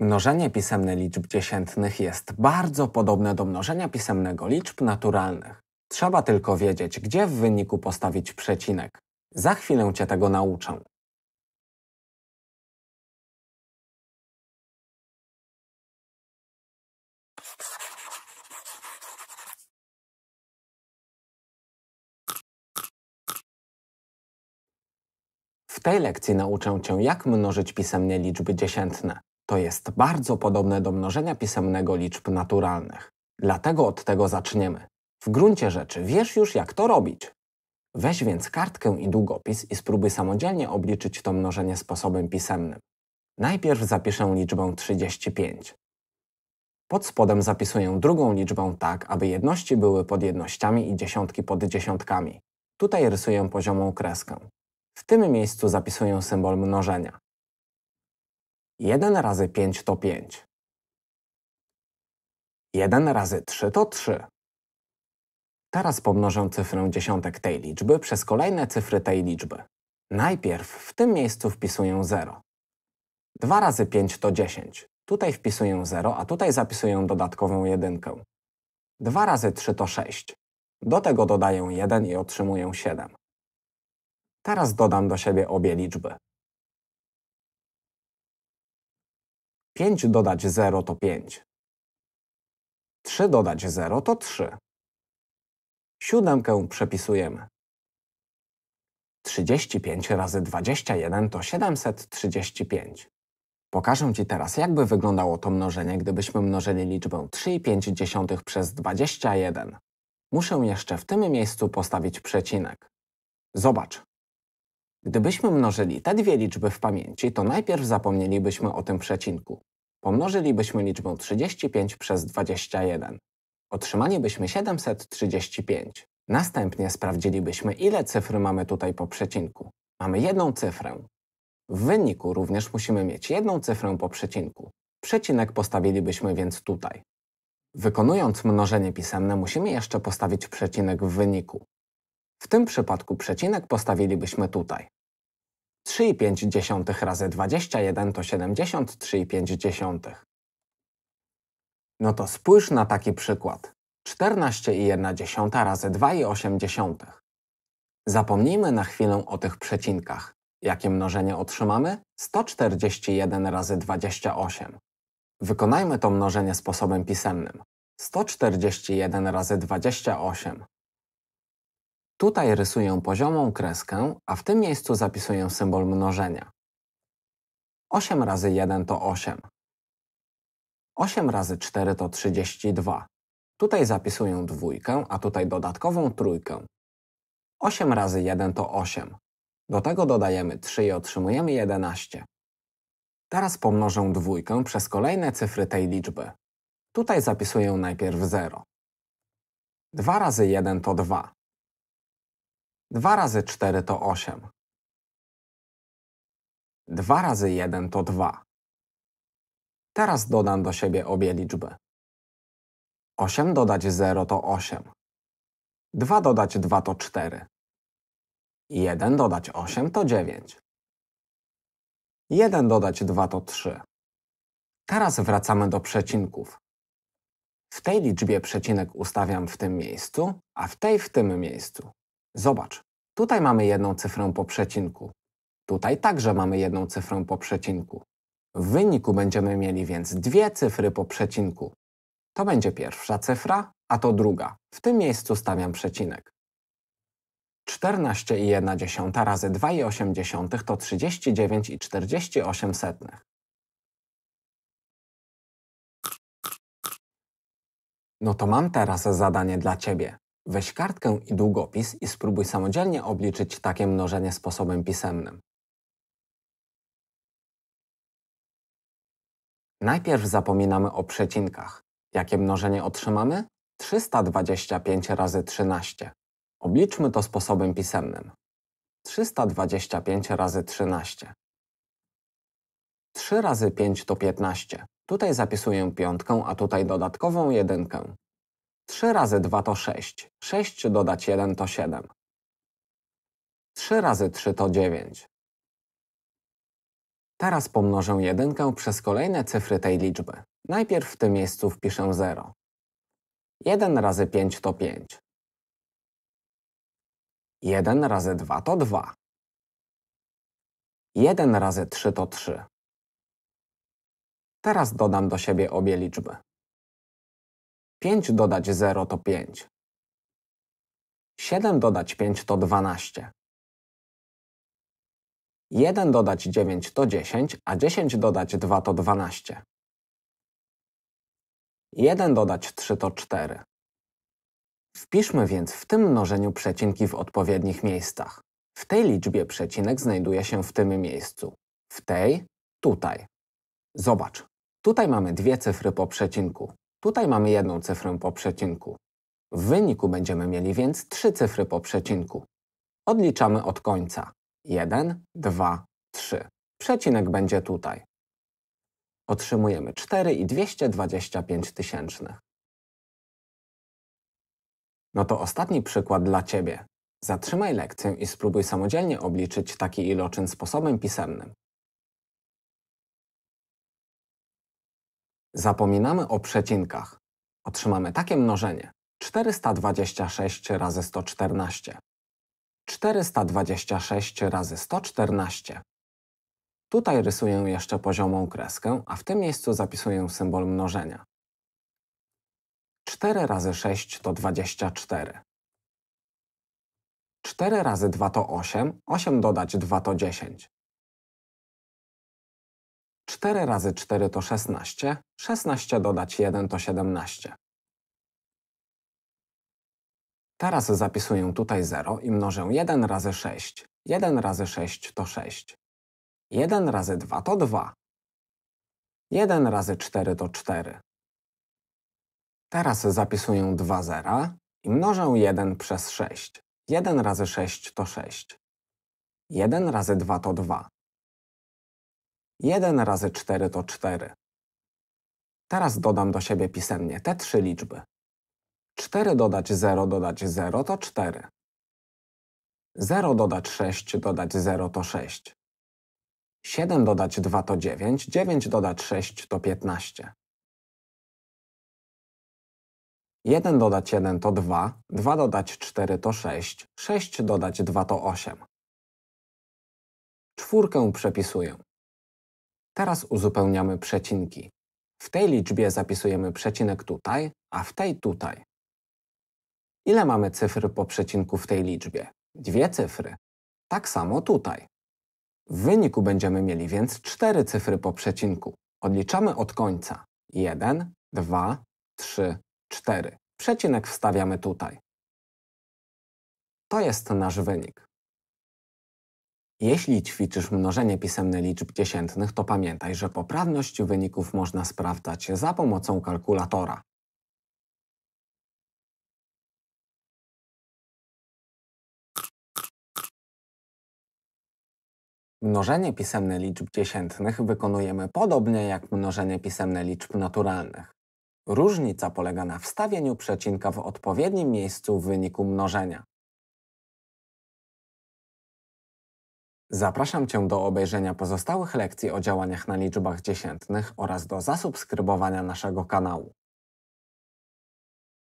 Mnożenie pisemne liczb dziesiętnych jest bardzo podobne do mnożenia pisemnego liczb naturalnych. Trzeba tylko wiedzieć, gdzie w wyniku postawić przecinek. Za chwilę Cię tego nauczę. W tej lekcji nauczę Cię, jak mnożyć pisemnie liczby dziesiętne. To jest bardzo podobne do mnożenia pisemnego liczb naturalnych. Dlatego od tego zaczniemy. W gruncie rzeczy wiesz już, jak to robić. Weź więc kartkę i długopis i spróbuj samodzielnie obliczyć to mnożenie sposobem pisemnym. Najpierw zapiszę liczbę 35. Pod spodem zapisuję drugą liczbę tak, aby jedności były pod jednościami i dziesiątki pod dziesiątkami. Tutaj rysuję poziomą kreskę. W tym miejscu zapisuję symbol mnożenia. 1 razy 5 to 5. 1 razy 3 to 3. Teraz pomnożę cyfrę dziesiątek tej liczby przez kolejne cyfry tej liczby. Najpierw w tym miejscu wpisuję 0. 2 razy 5 to 10. Tutaj wpisuję 0, a tutaj zapisuję dodatkową jedynkę. 2 razy 3 to 6. Do tego dodaję 1 i otrzymuję 7. Teraz dodam do siebie obie liczby. 5 dodać 0 to 5. 3 dodać 0 to 3. Siódemkę przepisujemy. 35 razy 21 to 735. Pokażę Ci teraz, jakby wyglądało to mnożenie, gdybyśmy mnożyli liczbę 3,5 przez 21. Muszę jeszcze w tym miejscu postawić przecinek. Zobacz, Gdybyśmy mnożyli te dwie liczby w pamięci, to najpierw zapomnielibyśmy o tym przecinku. Pomnożylibyśmy liczbę 35 przez 21. Otrzymalibyśmy 735. Następnie sprawdzilibyśmy, ile cyfr mamy tutaj po przecinku. Mamy jedną cyfrę. W wyniku również musimy mieć jedną cyfrę po przecinku. Przecinek postawilibyśmy więc tutaj. Wykonując mnożenie pisemne musimy jeszcze postawić przecinek w wyniku. W tym przypadku przecinek postawilibyśmy tutaj. 3,5 razy 21 to 73,5. No to spójrz na taki przykład. 14,1 razy 2,8. Zapomnijmy na chwilę o tych przecinkach. Jakie mnożenie otrzymamy? 141 razy 28. Wykonajmy to mnożenie sposobem pisemnym. 141 razy 28. Tutaj rysuję poziomą kreskę, a w tym miejscu zapisuję symbol mnożenia. 8 razy 1 to 8. 8 razy 4 to 32. Tutaj zapisuję dwójkę, a tutaj dodatkową trójkę. 8 razy 1 to 8. Do tego dodajemy 3 i otrzymujemy 11. Teraz pomnożę dwójkę przez kolejne cyfry tej liczby. Tutaj zapisuję najpierw 0. 2 razy 1 to 2. 2 razy 4 to 8. 2 razy 1 to 2. Teraz dodam do siebie obie liczby. 8 dodać 0 to 8. 2 dodać 2 to 4. 1 dodać 8 to 9. 1 dodać 2 to 3. Teraz wracamy do przecinków. W tej liczbie przecinek ustawiam w tym miejscu, a w tej w tym miejscu. Zobacz, tutaj mamy jedną cyfrę po przecinku. Tutaj także mamy jedną cyfrę po przecinku. W wyniku będziemy mieli więc dwie cyfry po przecinku. To będzie pierwsza cyfra, a to druga. W tym miejscu stawiam przecinek. 14,1 razy 2,8 to 39,48 setnych. No to mam teraz zadanie dla Ciebie. Weź kartkę i długopis i spróbuj samodzielnie obliczyć takie mnożenie sposobem pisemnym. Najpierw zapominamy o przecinkach. Jakie mnożenie otrzymamy? 325 razy 13. Obliczmy to sposobem pisemnym. 325 razy 13. 3 razy 5 to 15. Tutaj zapisuję piątkę, a tutaj dodatkową jedynkę. 3 razy 2 to 6. 6 dodać 1 to 7. 3 razy 3 to 9. Teraz pomnożę jedynkę przez kolejne cyfry tej liczby. Najpierw w tym miejscu wpiszę 0. 1 razy 5 to 5. 1 razy 2 to 2. 1 razy 3 to 3. Teraz dodam do siebie obie liczby. 5 dodać 0 to 5. 7 dodać 5 to 12. 1 dodać 9 to 10, a 10 dodać 2 to 12. 1 dodać 3 to 4. Wpiszmy więc w tym mnożeniu przecinki w odpowiednich miejscach. W tej liczbie przecinek znajduje się w tym miejscu. W tej, tutaj. Zobacz, tutaj mamy dwie cyfry po przecinku. Tutaj mamy jedną cyfrę po przecinku. W wyniku będziemy mieli więc trzy cyfry po przecinku. Odliczamy od końca. 1, 2, 3. Przecinek będzie tutaj. Otrzymujemy 4 i 225 tysięcznych. No to ostatni przykład dla Ciebie. Zatrzymaj lekcję i spróbuj samodzielnie obliczyć taki iloczyn sposobem pisemnym. Zapominamy o przecinkach. Otrzymamy takie mnożenie 426 razy 114. 426 razy 114. Tutaj rysuję jeszcze poziomą kreskę, a w tym miejscu zapisuję symbol mnożenia. 4 razy 6 to 24. 4 razy 2 to 8, 8 dodać 2 to 10. 4 razy 4 to 16, 16 dodać 1 to 17. Teraz zapisuję tutaj 0 i mnożę 1 razy 6. 1 razy 6 to 6. 1 razy 2 to 2. 1 razy 4 to 4. Teraz zapisuję 2 zera i mnożę 1 przez 6. 1 razy 6 to 6. 1 razy 2 to 2. 1 razy 4 to 4. Teraz dodam do siebie pisemnie te trzy liczby. 4 dodać 0 dodać 0 to 4. 0 dodać 6 dodać 0 to 6. 7 dodać 2 to 9, 9 dodać 6 to 15. 1 dodać 1 to 2, 2 dodać 4 to 6, 6 dodać 2 to 8. Czwórkę przepisuję. Teraz uzupełniamy przecinki. W tej liczbie zapisujemy przecinek tutaj, a w tej tutaj. Ile mamy cyfr po przecinku w tej liczbie? Dwie cyfry. Tak samo tutaj. W wyniku będziemy mieli więc cztery cyfry po przecinku. Odliczamy od końca. 1, 2, 3, 4. Przecinek wstawiamy tutaj. To jest nasz wynik. Jeśli ćwiczysz mnożenie pisemne liczb dziesiętnych, to pamiętaj, że poprawność wyników można sprawdzać za pomocą kalkulatora. Mnożenie pisemne liczb dziesiętnych wykonujemy podobnie jak mnożenie pisemne liczb naturalnych. Różnica polega na wstawieniu przecinka w odpowiednim miejscu w wyniku mnożenia. Zapraszam Cię do obejrzenia pozostałych lekcji o działaniach na liczbach dziesiętnych oraz do zasubskrybowania naszego kanału.